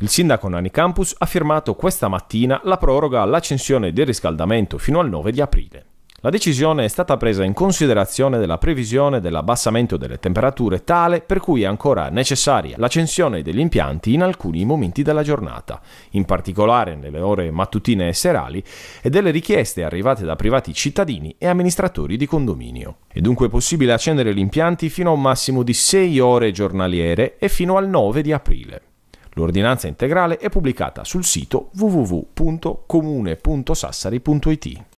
Il sindaco Nani Campus ha firmato questa mattina la proroga all'accensione del riscaldamento fino al 9 di aprile. La decisione è stata presa in considerazione della previsione dell'abbassamento delle temperature tale per cui è ancora necessaria l'accensione degli impianti in alcuni momenti della giornata, in particolare nelle ore mattutine e serali, e delle richieste arrivate da privati cittadini e amministratori di condominio. È dunque possibile accendere gli impianti fino a un massimo di 6 ore giornaliere e fino al 9 di aprile. L'ordinanza integrale è pubblicata sul sito www.comune.sassari.it.